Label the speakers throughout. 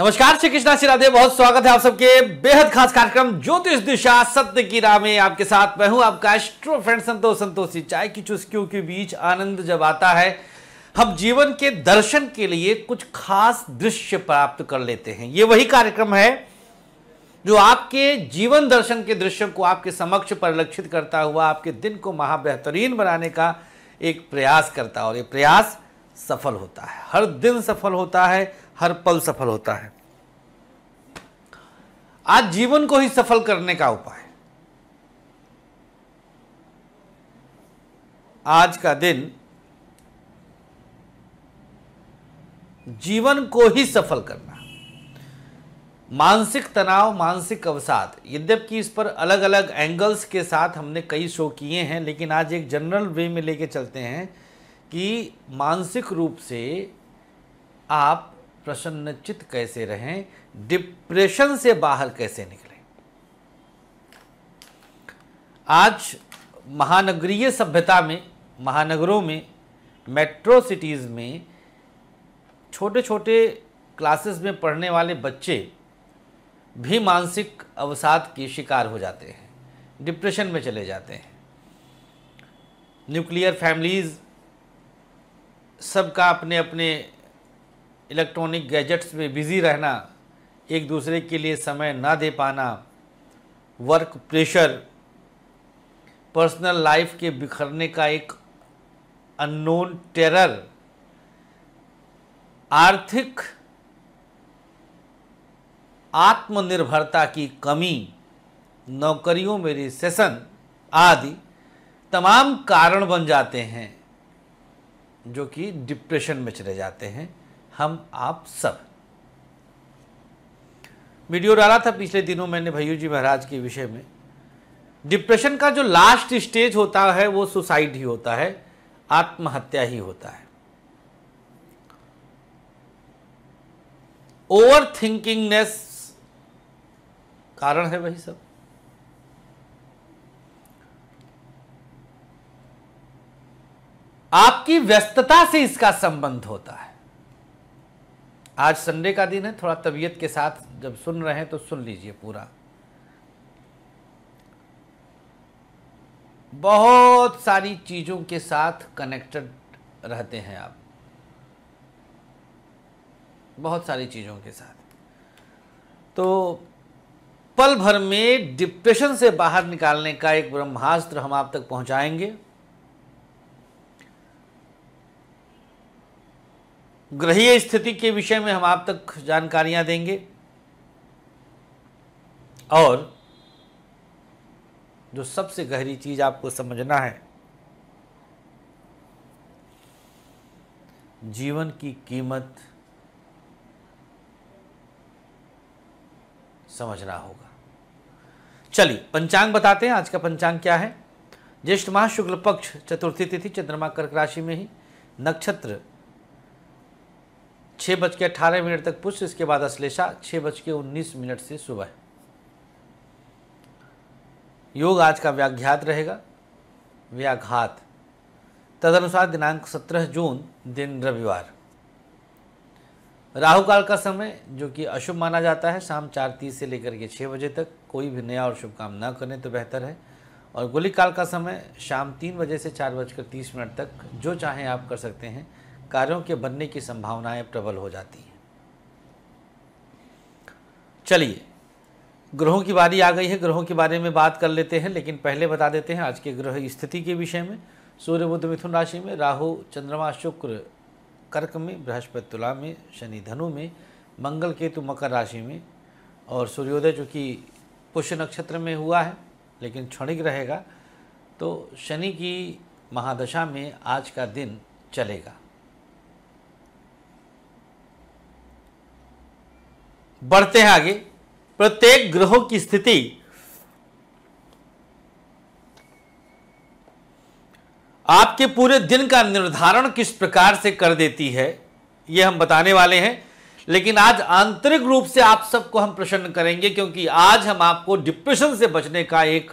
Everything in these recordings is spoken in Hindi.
Speaker 1: नमस्कार श्री कृष्णा श्री राधे बहुत स्वागत है आप सबके बेहद खास कार्यक्रम ज्योतिष दिशा सत्य की राह में आपके साथ मैं हूं आपका एस्ट्रो फ्रेंड संतोष संतोषी चाय की चुस्कियों के बीच आनंद जब आता है हम जीवन के दर्शन के लिए कुछ खास दृश्य प्राप्त कर लेते हैं ये वही कार्यक्रम है जो आपके जीवन दर्शन के दृश्य को आपके समक्ष परिलक्षित करता हुआ आपके दिन को महाबेहतरीन बनाने का एक प्रयास करता है और ये प्रयास सफल होता है हर दिन सफल होता है हर पल सफल होता है आज जीवन को ही सफल करने का उपाय आज का दिन जीवन को ही सफल करना मानसिक तनाव मानसिक अवसाद यद्यपि इस पर अलग अलग एंगल्स के साथ हमने कई शो किए हैं लेकिन आज एक जनरल वे में लेके चलते हैं कि मानसिक रूप से आप प्रसन्नचित कैसे रहें डिप्रेशन से बाहर कैसे निकलें आज महानगरीय सभ्यता में महानगरों में मेट्रो सिटीज़ में छोटे छोटे क्लासेस में पढ़ने वाले बच्चे भी मानसिक अवसाद के शिकार हो जाते हैं डिप्रेशन में चले जाते हैं न्यूक्लियर फैमिलीज़ सबका अपने अपने इलेक्ट्रॉनिक गैजेट्स में बिज़ी रहना एक दूसरे के लिए समय ना दे पाना वर्क प्रेशर पर्सनल लाइफ के बिखरने का एक अननोन टेरर आर्थिक आत्मनिर्भरता की कमी नौकरियों में रिसेशन आदि तमाम कारण बन जाते हैं जो कि डिप्रेशन में चले जाते हैं हम आप सब वीडियो डाला था पिछले दिनों मैंने भैयू जी महाराज के विषय में डिप्रेशन का जो लास्ट स्टेज होता है वो सुसाइड ही होता है आत्महत्या ही होता है ओवर थिंकिंगनेस कारण है वही सब आपकी व्यस्तता से इसका संबंध होता है आज संडे का दिन है थोड़ा तबीयत के साथ जब सुन रहे हैं तो सुन लीजिए पूरा बहुत सारी चीज़ों के साथ कनेक्टेड रहते हैं आप बहुत सारी चीज़ों के साथ तो पल भर में डिप्रेशन से बाहर निकालने का एक ब्रह्मास्त्र हम आप तक पहुंचाएंगे ग्रहीय स्थिति के विषय में हम आप तक जानकारियां देंगे और जो सबसे गहरी चीज आपको समझना है जीवन की कीमत समझना होगा चलिए पंचांग बताते हैं आज का पंचांग क्या है ज्येष्ठ माह शुक्ल पक्ष चतुर्थी तिथि चंद्रमा कर्क राशि में ही नक्षत्र छः बज के अट्ठारह मिनट तक पुष्य इसके बाद अश्लेषा छः बज के उन्नीस मिनट से सुबह योग आज का व्याघ्यात रहेगा व्याघात तदनुसार दिनांक सत्रह जून दिन रविवार राहु काल का समय जो कि अशुभ माना जाता है शाम चार तीस से लेकर के छः बजे तक कोई भी नया और शुभ काम ना करें तो बेहतर है और गोली काल का समय शाम तीन बजे से चार बजकर तीस मिनट तक जो चाहें आप कर सकते हैं कार्यों के बनने की संभावनाएं प्रबल हो जाती हैं चलिए ग्रहों की बारी आ गई है ग्रहों के बारे में बात कर लेते हैं लेकिन पहले बता देते हैं आज के ग्रह स्थिति के विषय में सूर्य बुद्ध मिथुन राशि में राहु चंद्रमा शुक्र कर्क में बृहस्पति तुला में शनि धनु में मंगल केतु मकर राशि में और सूर्योदय कि पुष्य नक्षत्र में हुआ है लेकिन क्षणिक रहेगा तो शनि की महादशा में आज का दिन चलेगा बढ़ते हैं आगे प्रत्येक ग्रहों की स्थिति आपके पूरे दिन का निर्धारण किस प्रकार से कर देती है ये हम बताने वाले हैं लेकिन आज आंतरिक रूप से आप सबको हम प्रसन्न करेंगे क्योंकि आज हम आपको डिप्रेशन से बचने का एक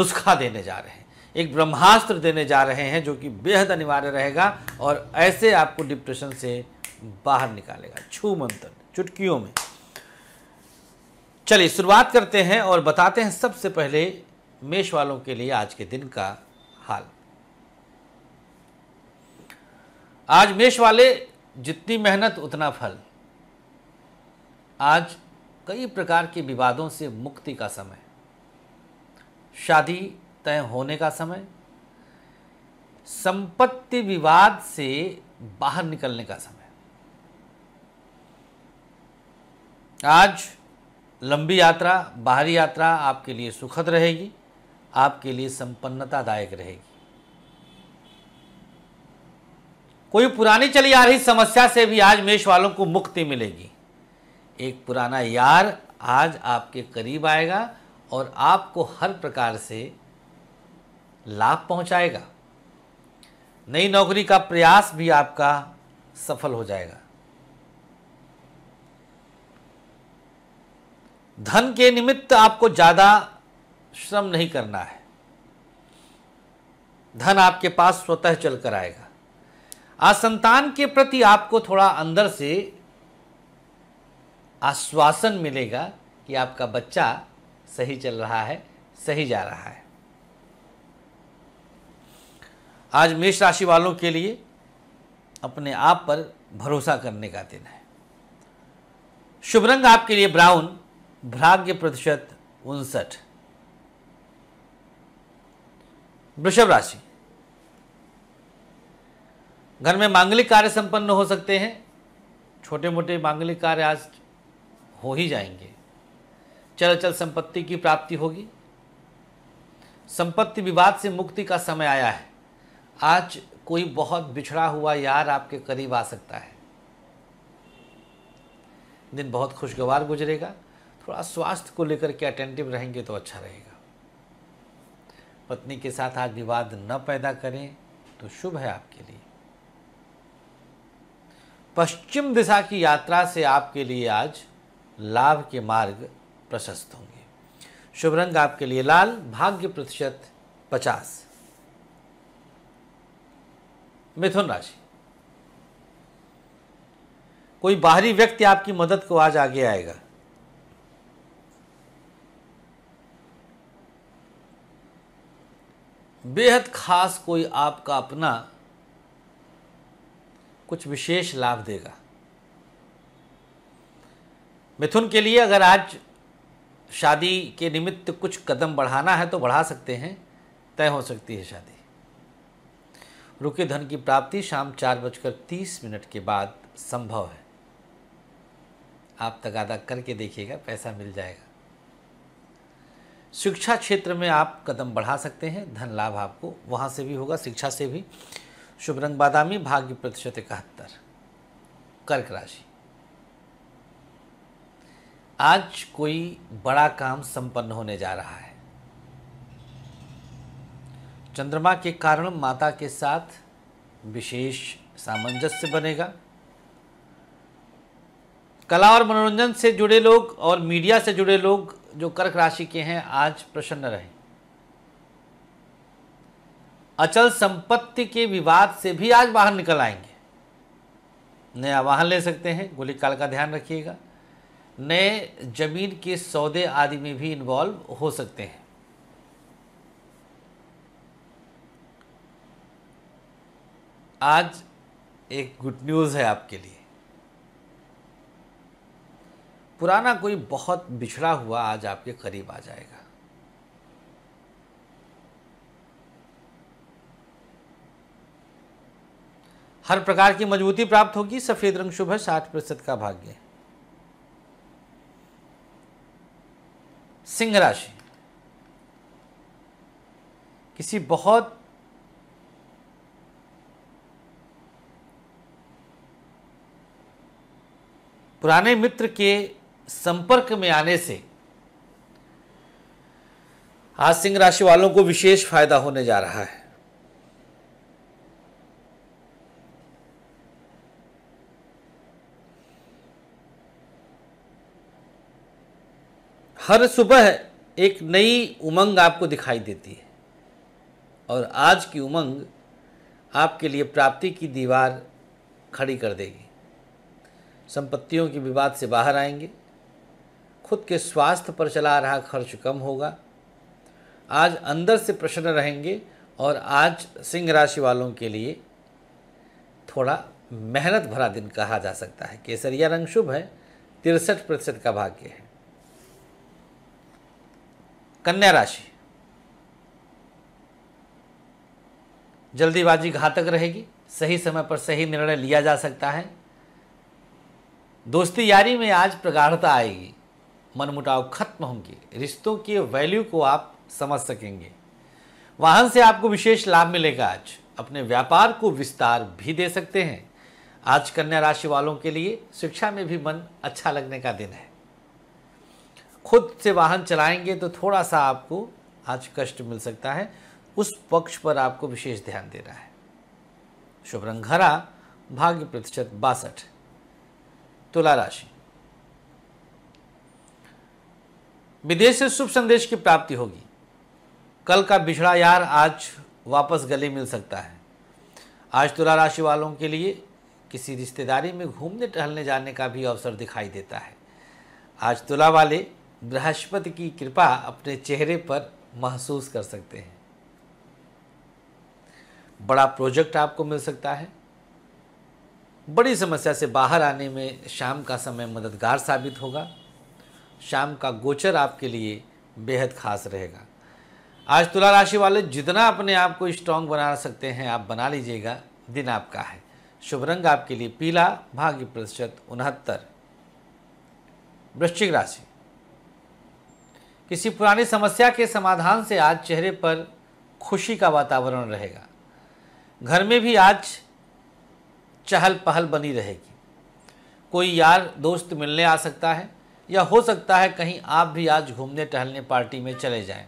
Speaker 1: नुस्खा देने जा रहे हैं एक ब्रह्मास्त्र देने जा रहे हैं जो कि बेहद अनिवार्य रहेगा और ऐसे आपको डिप्रेशन से बाहर निकालेगा छू मंत्र चुटकियों में चलिए शुरुआत करते हैं और बताते हैं सबसे पहले मेष वालों के लिए आज के दिन का हाल आज मेष वाले जितनी मेहनत उतना फल आज कई प्रकार के विवादों से मुक्ति का समय शादी तय होने का समय संपत्ति विवाद से बाहर निकलने का समय आज लंबी यात्रा बाहरी यात्रा आपके लिए सुखद रहेगी आपके लिए संपन्नतादायक रहेगी कोई पुरानी चली आ रही समस्या से भी आज मेष वालों को मुक्ति मिलेगी एक पुराना यार आज आपके करीब आएगा और आपको हर प्रकार से लाभ पहुंचाएगा नई नौकरी का प्रयास भी आपका सफल हो जाएगा धन के निमित्त आपको ज़्यादा श्रम नहीं करना है धन आपके पास स्वतः चलकर आएगा आज संतान के प्रति आपको थोड़ा अंदर से आश्वासन मिलेगा कि आपका बच्चा सही चल रहा है सही जा रहा है आज मेष राशि वालों के लिए अपने आप पर भरोसा करने का दिन है शुभ रंग आपके लिए ब्राउन भ्राग्य प्रतिशत उनसठ वृषभ राशि घर में मांगलिक कार्य संपन्न हो सकते हैं छोटे मोटे मांगलिक कार्य आज हो ही जाएंगे चल चल संपत्ति की प्राप्ति होगी संपत्ति विवाद से मुक्ति का समय आया है आज कोई बहुत बिछड़ा हुआ यार आपके करीब आ सकता है दिन बहुत खुशगवार गुजरेगा थोड़ा स्वास्थ्य को लेकर के अटेंटिव रहेंगे तो अच्छा रहेगा पत्नी के साथ आज विवाद न पैदा करें तो शुभ है आपके लिए पश्चिम दिशा की यात्रा से आपके लिए आज लाभ के मार्ग प्रशस्त होंगे शुभ रंग आपके लिए लाल भाग्य प्रतिशत पचास मिथुन राशि कोई बाहरी व्यक्ति आपकी मदद को आज आगे आएगा बेहद खास कोई आपका अपना कुछ विशेष लाभ देगा मिथुन के लिए अगर आज शादी के निमित्त कुछ कदम बढ़ाना है तो बढ़ा सकते हैं तय हो सकती है शादी रुके धन की प्राप्ति शाम चार बजकर तीस मिनट के बाद संभव है आप तगादा करके देखिएगा पैसा मिल जाएगा शिक्षा क्षेत्र में आप कदम बढ़ा सकते हैं धन लाभ आपको वहाँ से भी होगा शिक्षा से भी शुभ रंग बादामी भाग्य प्रतिशत इकहत्तर कर्क राशि आज कोई बड़ा काम संपन्न होने जा रहा है चंद्रमा के कारण माता के साथ विशेष सामंजस्य बनेगा कला और मनोरंजन से जुड़े लोग और मीडिया से जुड़े लोग जो कर्क राशि के हैं आज प्रसन्न रहे अचल संपत्ति के विवाद से भी आज बाहर निकल आएंगे नया वाहन ले सकते हैं गोली काल का ध्यान रखिएगा नए जमीन के सौदे आदि में भी इन्वॉल्व हो सकते हैं आज एक गुड न्यूज़ है आपके लिए पुराना कोई बहुत बिछड़ा हुआ आज आपके करीब आ जाएगा हर प्रकार की मजबूती प्राप्त होगी सफेद रंग शुभ है साठ प्रतिशत का भाग्य सिंह राशि किसी बहुत पुराने मित्र के संपर्क में आने से आज सिंह राशि वालों को विशेष फायदा होने जा रहा है हर सुबह एक नई उमंग आपको दिखाई देती है और आज की उमंग आपके लिए प्राप्ति की दीवार खड़ी कर देगी संपत्तियों के विवाद से बाहर आएंगे खुद के स्वास्थ्य पर चला रहा खर्च कम होगा आज अंदर से प्रसन्न रहेंगे और आज सिंह राशि वालों के लिए थोड़ा मेहनत भरा दिन कहा जा सकता है केसरिया रंग शुभ है तिरसठ प्रतिशत का भाग्य है कन्या राशि जल्दीबाजी घातक रहेगी सही समय पर सही निर्णय लिया जा सकता है दोस्ती यारी में आज प्रगाढ़ता आएगी मनमुटाव खत्म होंगे रिश्तों की वैल्यू को आप समझ सकेंगे वाहन से आपको विशेष लाभ मिलेगा आज अपने व्यापार को विस्तार भी दे सकते हैं आज कन्या राशि वालों के लिए शिक्षा में भी मन अच्छा लगने का दिन है खुद से वाहन चलाएंगे तो थोड़ा सा आपको आज कष्ट मिल सकता है उस पक्ष पर आपको विशेष ध्यान देना है शुभ रंग हरा भाग्य प्रतिशत बासठ तुला राशि विदेश से शुभ संदेश की प्राप्ति होगी कल का बिछड़ा यार आज वापस गले मिल सकता है आज तुला राशि वालों के लिए किसी रिश्तेदारी में घूमने टहलने जाने का भी अवसर दिखाई देता है आज तुला वाले बृहस्पति की कृपा अपने चेहरे पर महसूस कर सकते हैं बड़ा प्रोजेक्ट आपको मिल सकता है बड़ी समस्या से बाहर आने में शाम का समय मददगार साबित होगा शाम का गोचर आपके लिए बेहद खास रहेगा आज तुला राशि वाले जितना अपने आप को स्ट्रांग बना सकते हैं आप बना लीजिएगा दिन आपका है शुभ रंग आपके लिए पीला भाग्य प्रतिशत उनहत्तर वृश्चिक राशि किसी पुरानी समस्या के समाधान से आज चेहरे पर खुशी का वातावरण रहेगा घर में भी आज चहल पहल बनी रहेगी कोई यार दोस्त मिलने आ सकता है या हो सकता है कहीं आप भी आज घूमने टहलने पार्टी में चले जाएं।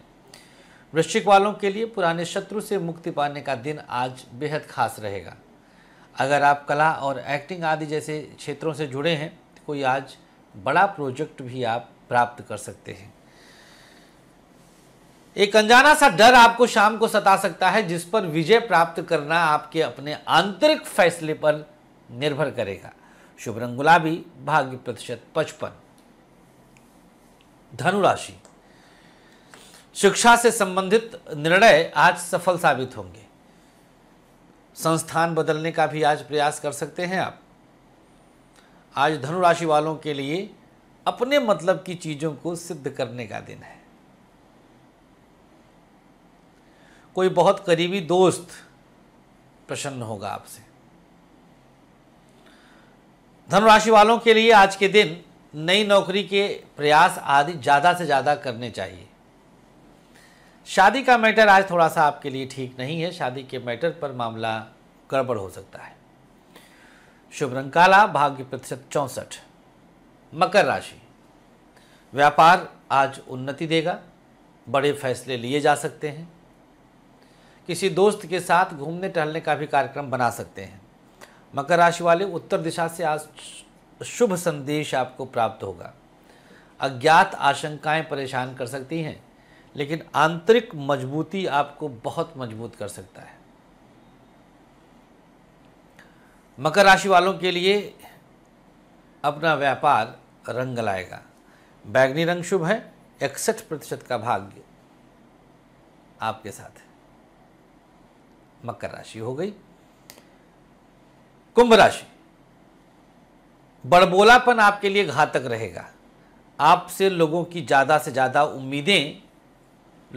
Speaker 1: वृश्चिक वालों के लिए पुराने शत्रु से मुक्ति पाने का दिन आज बेहद खास रहेगा अगर आप कला और एक्टिंग आदि जैसे क्षेत्रों से जुड़े हैं तो कोई आज बड़ा प्रोजेक्ट भी आप प्राप्त कर सकते हैं एक अनजाना सा डर आपको शाम को सता सकता है जिस पर विजय प्राप्त करना आपके अपने आंतरिक फैसले पर निर्भर करेगा शुभ रंग गुलाबी भाग्य प्रतिशत पचपन धनुराशि शिक्षा से संबंधित निर्णय आज सफल साबित होंगे संस्थान बदलने का भी आज प्रयास कर सकते हैं आप आज धनुराशि वालों के लिए अपने मतलब की चीज़ों को सिद्ध करने का दिन है कोई बहुत करीबी दोस्त प्रसन्न होगा आपसे धनुराशि वालों के लिए आज के दिन नई नौकरी के प्रयास आदि ज़्यादा से ज़्यादा करने चाहिए शादी का मैटर आज थोड़ा सा आपके लिए ठीक नहीं है शादी के मैटर पर मामला गड़बड़ हो सकता है शुभ रंग काला भाग्य प्रतिशत चौंसठ मकर राशि व्यापार आज उन्नति देगा बड़े फैसले लिए जा सकते हैं किसी दोस्त के साथ घूमने टहलने का भी कार्यक्रम बना सकते हैं मकर राशि वाले उत्तर दिशा से आज शुभ संदेश आपको प्राप्त होगा अज्ञात आशंकाएं परेशान कर सकती हैं लेकिन आंतरिक मजबूती आपको बहुत मजबूत कर सकता है मकर राशि वालों के लिए अपना व्यापार रंग लाएगा बैगनी रंग शुभ है इकसठ प्रतिशत का भाग्य आपके साथ है मकर राशि हो गई कुंभ राशि बड़बोलापन आपके लिए घातक रहेगा आपसे लोगों की ज़्यादा से ज़्यादा उम्मीदें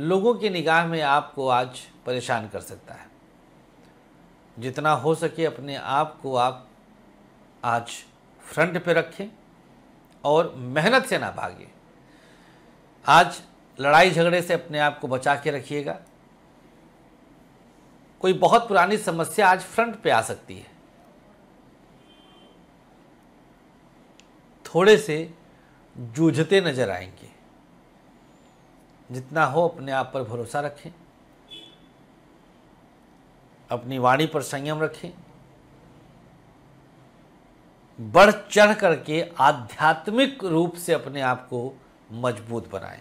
Speaker 1: लोगों की निगाह में आपको आज परेशान कर सकता है जितना हो सके अपने आप को आप आज फ्रंट पे रखें और मेहनत से ना भागे आज लड़ाई झगड़े से अपने आप को बचा के रखिएगा कोई बहुत पुरानी समस्या आज फ्रंट पे आ सकती है थोड़े से जूझते नजर आएंगे जितना हो अपने आप पर भरोसा रखें अपनी वाणी पर संयम रखें बढ़ चढ़ करके आध्यात्मिक रूप से अपने आप को मजबूत बनाएं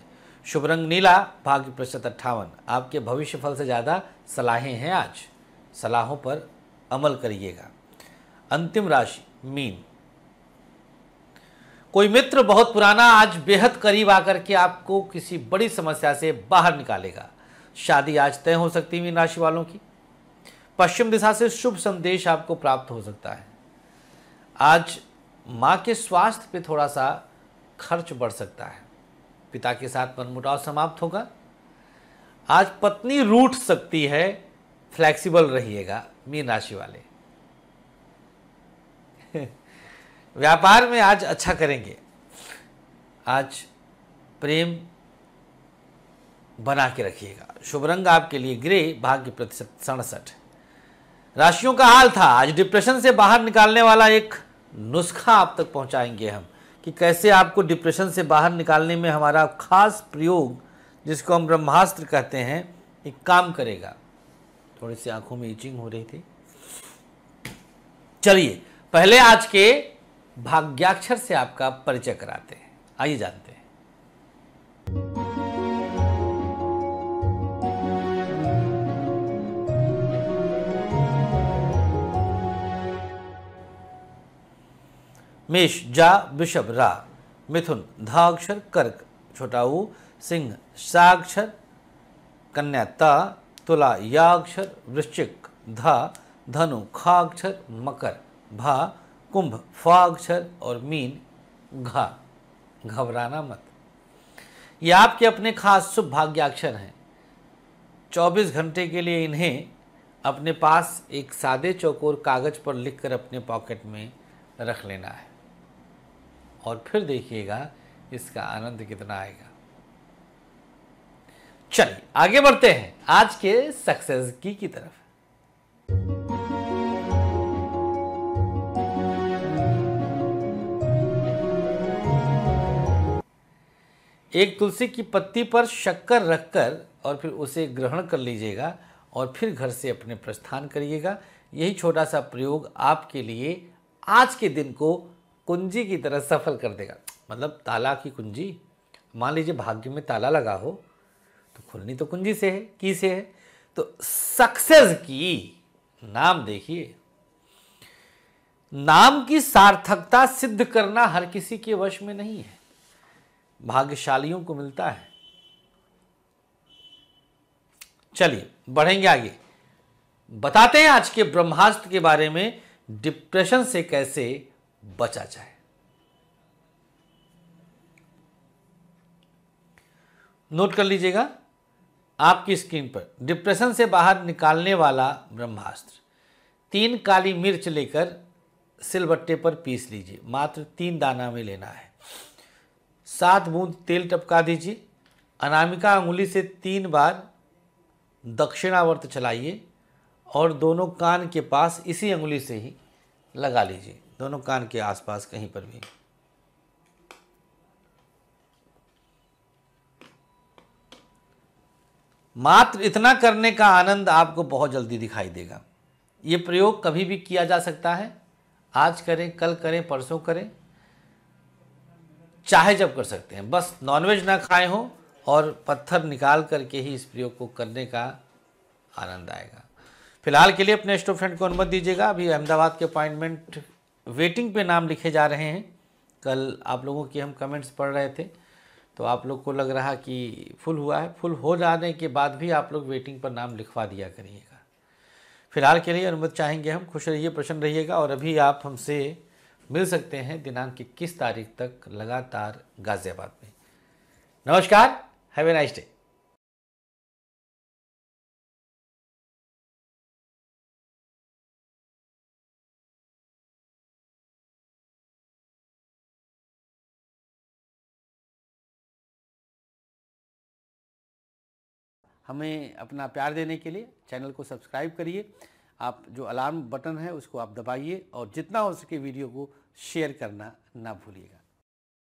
Speaker 1: शुभ रंग नीला भाग्य प्रतिशत अट्ठावन आपके भविष्य फल से ज़्यादा सलाहें हैं आज सलाहों पर अमल करिएगा अंतिम राशि मीन कोई मित्र बहुत पुराना आज बेहद करीब आकर के आपको किसी बड़ी समस्या से बाहर निकालेगा शादी आज तय हो सकती है मीन राशि वालों की पश्चिम दिशा से शुभ संदेश आपको प्राप्त हो सकता है आज माँ के स्वास्थ्य पे थोड़ा सा खर्च बढ़ सकता है पिता के साथ मनमुटाव समाप्त होगा आज पत्नी रूठ सकती है फ्लेक्सिबल रहिएगा मीन राशि वाले व्यापार में आज अच्छा करेंगे आज प्रेम बना के रखिएगा शुभ रंग आपके लिए ग्रे भाग्य प्रतिशत सड़सठ राशियों का हाल था आज डिप्रेशन से बाहर निकालने वाला एक नुस्खा आप तक पहुंचाएंगे हम कि कैसे आपको डिप्रेशन से बाहर निकालने में हमारा खास प्रयोग जिसको हम ब्रह्मास्त्र कहते हैं एक काम करेगा थोड़ी सी आंखों में इचिंग हो रही थी चलिए पहले आज के भाग्याक्षर से आपका परिचय कराते हैं आइए जानते हैं मेष जा वृषभ रा मिथुन धाक्षर कर्क छोटाऊ सिंह साक्षर कन्या ता तुला याक्षर वृश्चिक धा धनु खाक्षर मकर भा कुंभ फा अक्षर और मीन घा घबराना मत ये आपके अपने खास शुभ भाग्याक्षर हैं 24 घंटे के लिए इन्हें अपने पास एक सादे चौकोर कागज पर लिखकर अपने पॉकेट में रख लेना है और फिर देखिएगा इसका आनंद कितना आएगा चलिए आगे बढ़ते हैं आज के सक्सेस की, की तरफ एक तुलसी की पत्ती पर शक्कर रखकर और फिर उसे ग्रहण कर लीजिएगा और फिर घर से अपने प्रस्थान करिएगा यही छोटा सा प्रयोग आपके लिए आज के दिन को कुंजी की तरह सफल कर देगा मतलब ताला की कुंजी मान लीजिए भाग्य में ताला लगा हो तो खुलनी तो कुंजी से है की से है तो सक्सेस की नाम देखिए नाम की सार्थकता सिद्ध करना हर किसी के वश में नहीं है भाग्यशालियों को मिलता है चलिए बढ़ेंगे आगे बताते हैं आज के ब्रह्मास्त्र के बारे में डिप्रेशन से कैसे बचा जाए नोट कर लीजिएगा आपकी स्क्रीन पर डिप्रेशन से बाहर निकालने वाला ब्रह्मास्त्र तीन काली मिर्च लेकर सिलबट्टे पर पीस लीजिए मात्र तीन दाना में लेना है सात बूंद तेल टपका दीजिए अनामिका उंगली से तीन बार दक्षिणावर्त चलाइए और दोनों कान के पास इसी उंगली से ही लगा लीजिए दोनों कान के आसपास कहीं पर भी मात्र इतना करने का आनंद आपको बहुत जल्दी दिखाई देगा ये प्रयोग कभी भी किया जा सकता है आज करें कल करें परसों करें चाहे जब कर सकते हैं बस नॉनवेज ना खाए हों और पत्थर निकाल करके ही इस प्रयोग को करने का आनंद आएगा फिलहाल के लिए अपने स्टूडेंट को अनुमति दीजिएगा अभी अहमदाबाद के अपॉइंटमेंट वेटिंग पे नाम लिखे जा रहे हैं कल आप लोगों की हम कमेंट्स पढ़ रहे थे तो आप लोग को लग रहा कि फुल हुआ है फुल हो जाने के बाद भी आप लोग वेटिंग पर नाम लिखवा दिया करिएगा फिलहाल के लिए अनुमति चाहेंगे हम खुश रहिए प्रसन्न रहिएगा और अभी आप हमसे मिल सकते हैं दिनांक की किस तारीख तक लगातार गाजियाबाद में नमस्कार हैव ए नाइस डे हमें अपना प्यार देने के लिए चैनल को सब्सक्राइब करिए आप जो अलार्म बटन है उसको आप दबाइए और जितना हो सके वीडियो को शेयर करना ना भूलिएगा